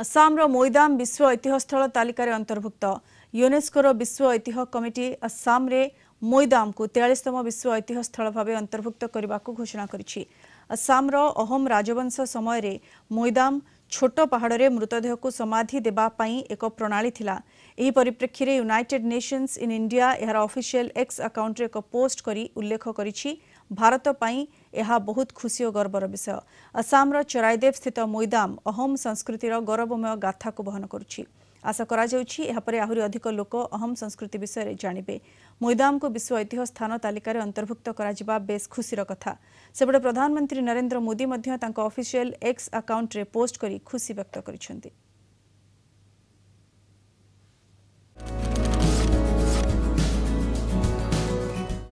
ଆସାମର ମୈଦାମ ବିଶ୍ୱ ଐତିହ୍ୟସ୍ଥଳ ତାଲିକାରେ ଅନ୍ତର୍ଭୁକ୍ତ ୟୁନେସ୍କୋର ବିଶ୍ୱ ଐତିହ୍ୟ କମିଟି ଆସାମରେ ମୈଦାମକୁ ତେୟାଳିଶତମ ବିଶ୍ୱ ଐତିହ୍ୟସ୍ଥଳ ଭାବେ ଅନ୍ତର୍ଭୁକ୍ତ କରିବାକୁ ଘୋଷଣା କରିଛି ଆସାମର ଅହମ୍ ରାଜବଂଶ ସମୟରେ ମୈଦାମ ଛୋଟ ପାହାଡ଼ରେ ମୃତଦେହକୁ ସମାଧି ଦେବା ପାଇଁ ଏକ ପ୍ରଣାଳୀ ଥିଲା ଏହି ପରିପ୍ରେକ୍ଷୀରେ ୟୁନାଇଟେଡ୍ ନେସନ୍ସ ଇନ୍ ଇଣ୍ଡିଆ ଏହାର ଅଫିସିଆଲ ଏକ୍ସ ଆକାଉଣ୍ଟରେ ଏକ ପୋଷ୍ଟ କରି ଉଲ୍ଲେଖ କରିଛି ଭାରତ ପାଇଁ ଏହା ବହୁତ ଖୁସି ଓ ଗର୍ବର ବିଷୟ ଆସାମର ଚରାଇଦେବ ସ୍ଥିତ ମୋଇଦାମ ଅହମ୍ ସଂସ୍କୃତିର ଗୌରବମୟ ଗାଥାକୁ ବହନ କରୁଛି ଆଶା କରାଯାଉଛି ଏହାପରେ ଆହୁରି ଅଧିକ ଲୋକ ଅହମ୍ ସଂସ୍କୃତି ବିଷୟରେ ଜାଣିବେ ମୈଦାମକୁ ବିଶ୍ୱ ଐତିହ୍ୟ ସ୍ଥାନ ତାଲିକାରେ ଅନ୍ତର୍ଭୁକ୍ତ କରାଯିବା ବେଶ୍ ଖୁସିର କଥା ସେପଟେ ପ୍ରଧାନମନ୍ତ୍ରୀ ନରେନ୍ଦ୍ର ମୋଦି ମଧ୍ୟ ତାଙ୍କ ଅଫିସିଆଲ ଏକ୍ସ ଆକାଉଣ୍ଟରେ ପୋଷ୍ଟ କରି ଖୁସି ବ୍ୟକ୍ତ କରିଛନ୍ତି